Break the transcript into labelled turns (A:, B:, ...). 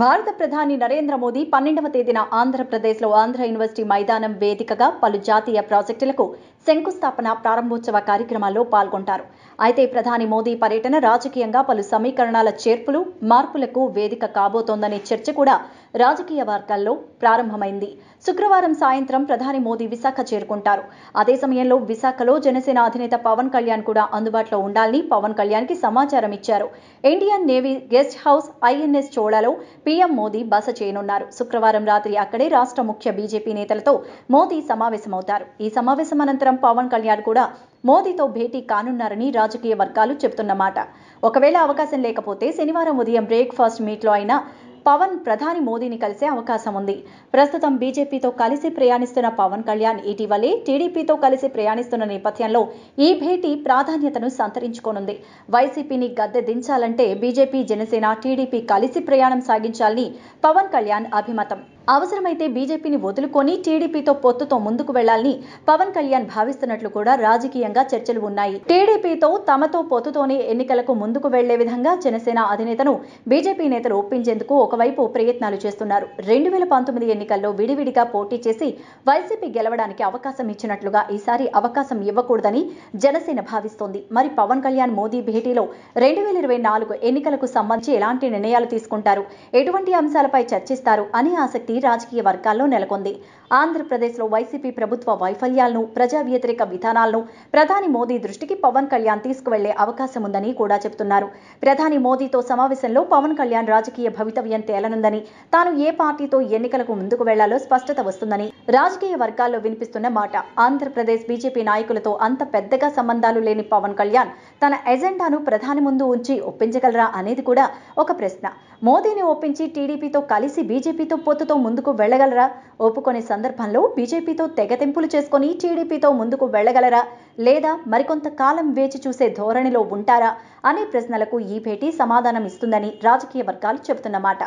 A: భారత ప్రధాని నరేంద్ర మోదీ పన్నెండవ తేదీన ఆంధ్రప్రదేశ్లో ఆంధ్ర యూనివర్సిటీ మైదానం వేదికగా పలు జాతీయ ప్రాజెక్టులకు శంకుస్థాపన ప్రారంభోత్సవ కార్యక్రమాల్లో పాల్గొంటారు అయితే ప్రధాని మోదీ పర్యటన రాజకీయంగా పలు సమీకరణాల చేర్పులు మార్పులకు వేదిక కాబోతోందనే చర్చ కూడా రాజకీయ వార్తల్లో ప్రారంభమైంది శుక్రవారం సాయంత్రం ప్రధాని మోదీ విశాఖ చేరుకుంటారు అదే సమయంలో విశాఖలో జనసేన అధినేత పవన్ కళ్యాణ్ కూడా అందుబాటులో ఉండాలని పవన్ కళ్యాణ్కి సమాచారం ఇచ్చారు Indian navy guest house INS చోళాలో పీఎం మోదీ బస చేయనున్నారు శుక్రవారం రాత్రి అక్కడే రాష్ట్ర ముఖ్య బీజేపీ నేతలతో మోదీ సమావేశమవుతారు ఈ సమావేశం అనంతరం పవన్ కళ్యాణ్ కూడా మోదీతో భేటీ కానున్నారని రాజకీయ వర్గాలు చెబుతున్నమాట ఒకవేళ అవకాశం లేకపోతే శనివారం ఉదయం బ్రేక్ఫాస్ట్ మీట్లో అయినా పవన్ ప్రధాని మోదీని కలిసే అవకాశం ఉంది ప్రస్తుతం బీజేపీతో కలిసి ప్రయాణిస్తున్న పవన్ కళ్యాణ్ ఇటీవలే టీడీపీతో కలిసి ప్రయాణిస్తున్న నేపథ్యంలో ఈ భేటీ ప్రాధాన్యతను సంతరించుకోనుంది వైసీపీని గద్దె దించాలంటే బీజేపీ జనసేన టీడీపీ కలిసి ప్రయాణం సాగించాలని పవన్ కళ్యాణ్ అభిమతం అవసరమైతే బీజేపీని వదులుకొని టీడీపీతో పొత్తుతో ముందుకు వెళ్లాలని పవన్ కళ్యాణ్ భావిస్తున్నట్లు కూడా రాజకీయంగా చర్చలు ఉన్నాయి టీడీపీతో తమతో పొత్తుతోనే ఎన్నికలకు ముందుకు వెళ్లే విధంగా జనసేన అధినేతను బీజేపీ నేతలు ఒప్పించేందుకు ఒకవైపు ప్రయత్నాలు చేస్తున్నారు రెండు వేల పంతొమ్మిది ఎన్నికల్లో విడివిడిగా పోటీ చేసి వైసీపీ గెలవడానికి అవకాశం ఇచ్చినట్లుగా ఈసారి అవకాశం ఇవ్వకూడదని జనసేన భావిస్తోంది మరి పవన్ కళ్యాణ్ మోదీ భేటీలో రెండు వేల ఇరవై నాలుగు ఎన్నికలకు సంబంధించి ఎలాంటి నిర్ణయాలు తీసుకుంటారు ఎటువంటి అంశాలపై చర్చిస్తారు అనే ఆసక్తి రాజకీయ వర్గాల్లో నెలకొంది ఆంధ్రప్రదేశ్లో వైసీపీ ప్రభుత్వ వైఫల్యాలను ప్రజా వ్యతిరేక విధానాలను ప్రధాని మోదీ దృష్టికి పవన్ కళ్యాణ్ తీసుకువెళ్లే అవకాశం ఉందని కూడా చెబుతున్నారు ప్రధాని మోదీతో సమావేశంలో పవన్ కళ్యాణ్ రాజకీయ భవితవ్యం తేలనుందని తాను ఏ పార్టీతో ఎన్నికలకు ముందుకు వెళ్లాలో స్పష్టత వస్తుందని రాజకీయ వర్గాల్లో వినిపిస్తున్న మాట ఆంధ్రప్రదేశ్ బీజేపీ నాయకులతో అంత పెద్దగా సంబంధాలు లేని పవన్ కళ్యాణ్ తన ఎజెండాను ప్రధాని ముందు ఉంచి ఒప్పించగలరా అనేది కూడా ఒక ప్రశ్న మోదీని ఒప్పించి టీడీపీతో కలిసి బీజేపీతో పొత్తుతో ముందుకు వెళ్లగలరా ఒప్పుకొని సందర్భంలో బీజేపీతో తెగతెంపులు చేసుకుని టీడీపీతో ముందుకు వెళ్లగలరా లేదా మరికొంత కాలం వేచి చూసే ధోరణిలో ఉంటారా అనే ప్రశ్నలకు ఈ భేటీ సమాధానం ఇస్తుందని రాజకీయ వర్గాలు చెబుతున్నమాట